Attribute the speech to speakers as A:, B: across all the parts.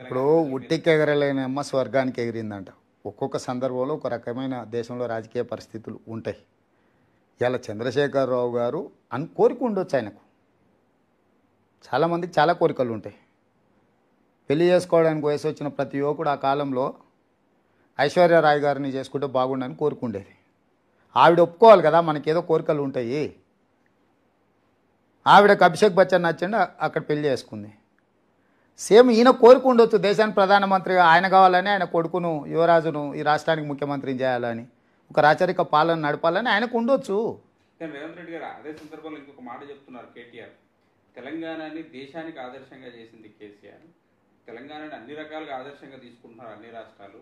A: ఇప్పుడు ఉట్టికి ఎగరలేని అమ్మ స్వర్గానికి ఎగిరిందంట ఒక్కొక్క సందర్భంలో ఒక రకమైన దేశంలో రాజకీయ పరిస్థితులు ఉంటాయి ఇలా చంద్రశేఖరరావు గారు అని కోరిక ఉండొచ్చు ఆయనకు చాలామందికి చాలా కోరికలు ఉంటాయి పెళ్లి చేసుకోవడానికి వయసు వచ్చిన ప్రతి యువకుడు ఆ కాలంలో ఐశ్వర్యరాయ్ గారిని చేసుకుంటే బాగుండని కోరుకుండేది ఆవిడ ఒప్పుకోవాలి కదా మనకేదో కోరికలు ఉంటాయి ఆవిడకు అభిషేక్ బచ్చన్ నచ్చండి అక్కడ పెళ్లి చేసుకుంది సేమ్ ఈయన కోరుకుండొచ్చు దేశానికి ప్రధానమంత్రిగా ఆయన కావాలని ఆయన కొడుకును యువరాజును ఈ రాష్ట్రానికి ముఖ్యమంత్రిని చేయాలని ఒక రాచరిక పాలన నడపాలని ఆయనకు ఉండొచ్చు రేవంత్ రెడ్డి గారు అదే సందర్భంలో ఇంకొక మాట చెప్తున్నారు కేటీఆర్ తెలంగాణని దేశానికి ఆదర్శంగా చేసింది కేసీఆర్ తెలంగాణని అన్ని రకాలుగా ఆదర్శంగా తీసుకుంటున్నారు అన్ని రాష్ట్రాలు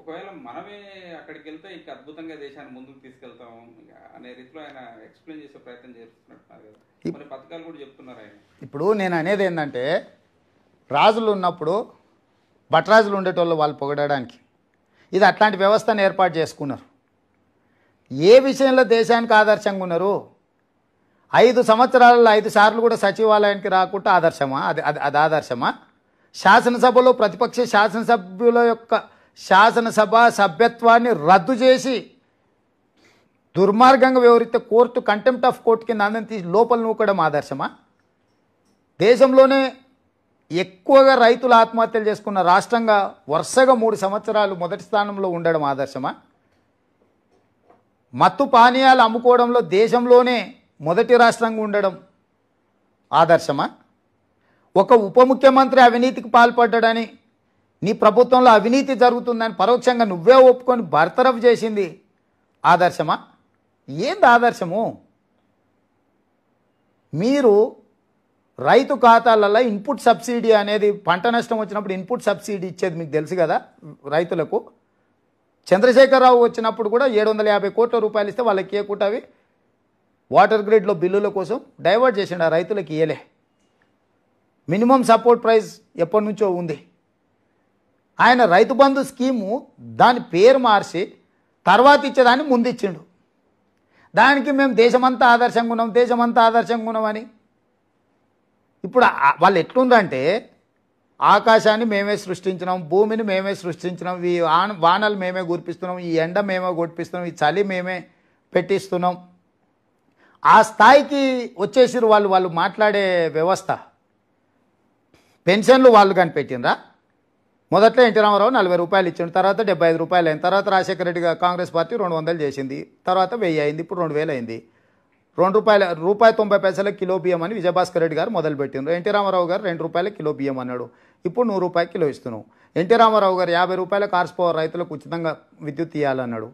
A: ఒకవేళ మనమే అక్కడికి వెళ్తే ఇక అద్భుతంగా దేశాన్ని ముందుకు తీసుకెళ్తాం అనే రీతిలో ఆయన ఎక్స్ప్లెయిన్ చేసే ప్రయత్నం చేస్తున్నట్టున్నారు కదా కొన్ని పథకాలు కూడా చెప్తున్నారు ఆయన ఇప్పుడు నేను అనేది ఏంటంటే రాజులు ఉన్నప్పుడు భట్రాజులు ఉండేటోళ్ళు వాళ్ళు పొగడడానికి ఇది అట్లాంటి వ్యవస్థను ఏర్పాటు చేసుకున్నారు ఏ విషయంలో దేశానికి ఆదర్శంగా ఉన్నారు ఐదు సంవత్సరాలలో ఐదు సార్లు కూడా సచివాలయానికి రాకుండా ఆదర్శమా అది అది అది ఆదర్శమా శాసనసభలో ప్రతిపక్ష శాసనసభ్యుల యొక్క శాసనసభ సభ్యత్వాన్ని రద్దు చేసి దుర్మార్గంగా వివరిస్తే కోర్టు కంటెంప్ట్ ఆఫ్ కోర్టు కింద అందరినీ తీసి లోపల నూకడం ఆదర్శమా దేశంలోనే ఎక్కువగా రైతులు ఆత్మహత్యలు చేసుకున్న రాష్ట్రంగా వరుసగా మూడు సంవత్సరాలు మొదటి స్థానంలో ఉండడం ఆదర్శమా మత్తు పానీయాలు అమ్ముకోవడంలో దేశంలోనే మొదటి రాష్ట్రంగా ఉండడం ఆదర్శమా ఒక ఉప ముఖ్యమంత్రి అవినీతికి పాల్పడ్డాడని నీ ప్రభుత్వంలో అవినీతి జరుగుతుందని పరోక్షంగా నువ్వే ఒప్పుకొని బర్తరఫ్ చేసింది ఆదర్శమా ఏంది ఆదర్శము మీరు రైతు ఖాతాలలో ఇన్పుట్ సబ్సిడీ అనేది పంట నష్టం వచ్చినప్పుడు ఇన్పుట్ సబ్సిడీ ఇచ్చేది మీకు తెలుసు కదా రైతులకు చంద్రశేఖరరావు వచ్చినప్పుడు కూడా ఏడు వందల యాభై కోట్ల రూపాయలు ఇస్తే వాళ్ళకి ఇవ్వకుండా అవి వాటర్ గ్రిడ్లో బిల్లుల కోసం డైవర్ట్ చేసిండు ఆ రైతులకు ఇయ్యలే మినిమం సపోర్ట్ ప్రైస్ ఎప్పటి నుంచో ఉంది ఆయన రైతు బంధు స్కీము దాని పేరు మార్చి తర్వాత ఇచ్చేదాన్ని ముందు ఇచ్చిండు దానికి మేము దేశమంతా ఆదర్శంగా ఉన్నాం దేశమంతా ఆదర్శంగా ఉన్నామని ఇప్పుడు వాళ్ళు ఎట్లుందంటే ఆకాశాన్ని మేమే సృష్టించినాం భూమిని మేమే సృష్టించినాం ఈ వానలు మేమే గుర్పిస్తున్నాం ఈ ఎండ మేమే గుర్పిస్తున్నాం ఈ చలి మేమే పెట్టిస్తున్నాం ఆ స్థాయికి వచ్చేసారు వాళ్ళు వాళ్ళు మాట్లాడే వ్యవస్థ పెన్షన్లు వాళ్ళు కనిపెట్టినరా మొదట్లో ఎన్టీ రామారావు నలభై రూపాయలు ఇచ్చిండు తర్వాత డెబ్బై ఐదు రూపాయలు అయింది తర్వాత రాజశేఖర రెడ్డి కాంగ్రెస్ పార్టీ రెండు వందలు చేసింది తర్వాత వెయ్యి అయింది ఇప్పుడు రెండు వేలు అయింది రెండు రూపాయల రూపాయి తొంభై పైసల కిలో బియ్యం అని విజయభాస్కర్ రెడ్డి గారు మొదలుపెట్టినారు ఎన్టీ రామారావు గారు రెండు రూపాయల కిలో బియ్యం అన్నాడు ఇప్పుడు నూరు రూపాయల కిలో ఇస్తున్నావు ఎన్టీ రామారావు గారు యాభై రూపాయల కార్స్ పవర్ రైతులకు ఉచితంగా విద్యుత్ ఇవ్వాలన్నాడు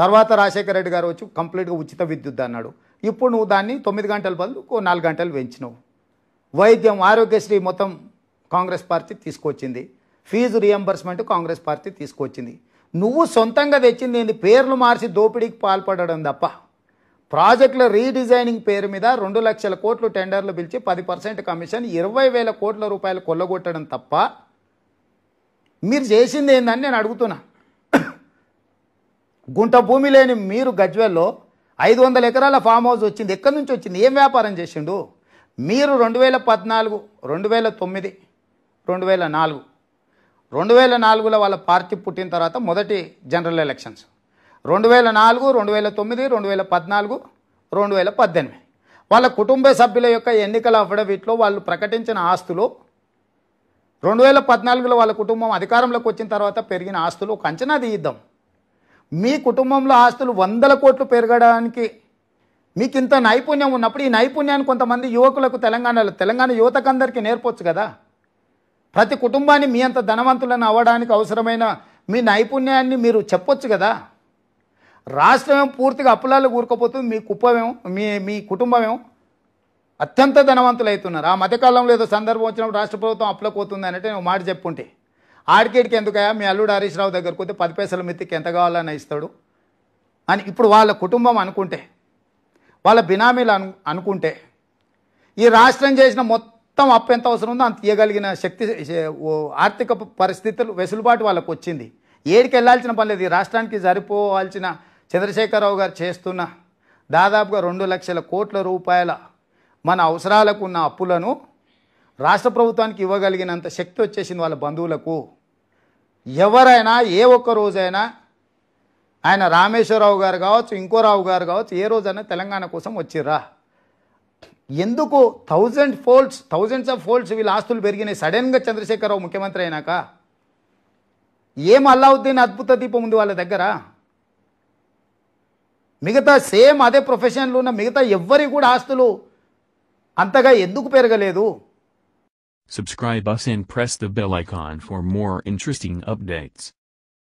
A: తర్వాత రాజశేఖర రెడ్డి గారు వచ్చి కంప్లీట్గా ఉచిత విద్యుత్ అన్నాడు ఇప్పుడు నువ్వు దాన్ని తొమ్మిది గంటల బదులు నాలుగు గంటలు పెంచినావు వైద్యం ఆరోగ్యశ్రీ మొత్తం కాంగ్రెస్ పార్టీ తీసుకొచ్చింది ఫీజు రియంబర్స్మెంట్ కాంగ్రెస్ పార్టీ తీసుకొచ్చింది నువ్వు సొంతంగా తెచ్చింది పేర్లు మార్చి దోపిడీకి పాల్పడడం తప్ప ప్రాజెక్టుల రీడిజైనింగ్ పేరు మీద రెండు లక్షల కోట్లు టెండర్లు పిలిచి పది పర్సెంట్ కమిషన్ ఇరవై వేల కోట్ల రూపాయలు కొల్లగొట్టడం తప్ప మీరు చేసింది ఏందని నేను అడుగుతున్నా గుంట భూమి లేని మీరు గజ్వెల్లో ఐదు వందల ఎకరాల ఫామ్ హౌస్ వచ్చింది ఎక్కడి నుంచి వచ్చింది ఏం వ్యాపారం చేసిండు మీరు రెండు వేల పద్నాలుగు రెండు వేల తొమ్మిది రెండు వేల నాలుగు రెండు వేల నాలుగులో వాళ్ళ పార్టీ పుట్టిన తర్వాత మొదటి జనరల్ ఎలక్షన్స్ రెండు వేల నాలుగు రెండు వేల తొమ్మిది రెండు వేల పద్నాలుగు రెండు వేల పద్దెనిమిది వాళ్ళ కుటుంబ సభ్యుల యొక్క ఎన్నికల అఫిడవిట్లో వాళ్ళు ప్రకటించిన ఆస్తులు రెండు వేల పద్నాలుగులో వాళ్ళ కుటుంబం అధికారంలోకి వచ్చిన తర్వాత పెరిగిన ఆస్తులు ఒక అంచనా మీ కుటుంబంలో ఆస్తులు వందల కోట్లు పెరగడానికి మీకు ఇంత నైపుణ్యం ఉన్నప్పుడు ఈ నైపుణ్యాన్ని కొంతమంది యువకులకు తెలంగాణలో తెలంగాణ యువతకందరికీ నేర్పొచ్చు కదా ప్రతి కుటుంబాన్ని మీ అంత ధనవంతులను అవ్వడానికి అవసరమైన మీ నైపుణ్యాన్ని మీరు చెప్పొచ్చు కదా రాష్ట్రమేమో పూర్తిగా అప్పులాల్లో కూరుకుపోతుంది మీ కుప్పమేమో మీ మీ కుటుంబమేమో అత్యంత ధనవంతులు అవుతున్నారు ఆ మధ్యకాలంలో ఏదో సందర్భం వచ్చినప్పుడు రాష్ట్ర ప్రభుత్వం అప్పులకు పోతుంది నేను మాట చెప్పుంటే ఆడికేడికి ఎందుకయ్యా మీ అల్లుడు హరీష్ రావు దగ్గరకు పోతే పది పైసల మిత్తికి ఎంత కావాలని ఇస్తాడు అని ఇప్పుడు వాళ్ళ కుటుంబం అనుకుంటే వాళ్ళ బినామీలు అను అనుకుంటే ఈ రాష్ట్రం చేసిన మొత్తం అప్పు ఎంత అవసరం ఉందో అంత తీయగలిగిన శక్తి ఆర్థిక పరిస్థితులు వెసులుబాటు వాళ్ళకు వచ్చింది ఏడికి వెళ్ళాల్సిన పని లేదు ఈ రాష్ట్రానికి సరిపోవాల్సిన చంద్రశేఖరరావు గారు చేస్తున్న దాదాపుగా రెండు లక్షల కోట్ల రూపాయల మన అవసరాలకు ఉన్న అప్పులను రాష్ట్ర ప్రభుత్వానికి ఇవ్వగలిగినంత శక్తి వచ్చేసింది వాళ్ళ బంధువులకు ఎవరైనా ఏ ఒక్క రోజైనా ఆయన రామేశ్వరరావు గారు కావచ్చు ఇంకో రావు గారు కావచ్చు ఏ రోజైనా తెలంగాణ కోసం వచ్చిర్రా ఎందుకు thousand folds thousands of folds వీళ్ళ ఆస్తులు పెరిగినాయి సడన్గా చంద్రశేఖరరావు ముఖ్యమంత్రి అయినాక ఏం అల్లావుద్దీన్ అద్భుత దీపం ఉంది వాళ్ళ దగ్గర మిగతా సేమ్ అదే ప్రొఫెషన్లు ఉన్న మిగతా ఎవ్వరి కూడా ఆస్తులు అంతగా ఎందుకు పెరగలేదు Subscribe us and press the bell icon for more interesting updates.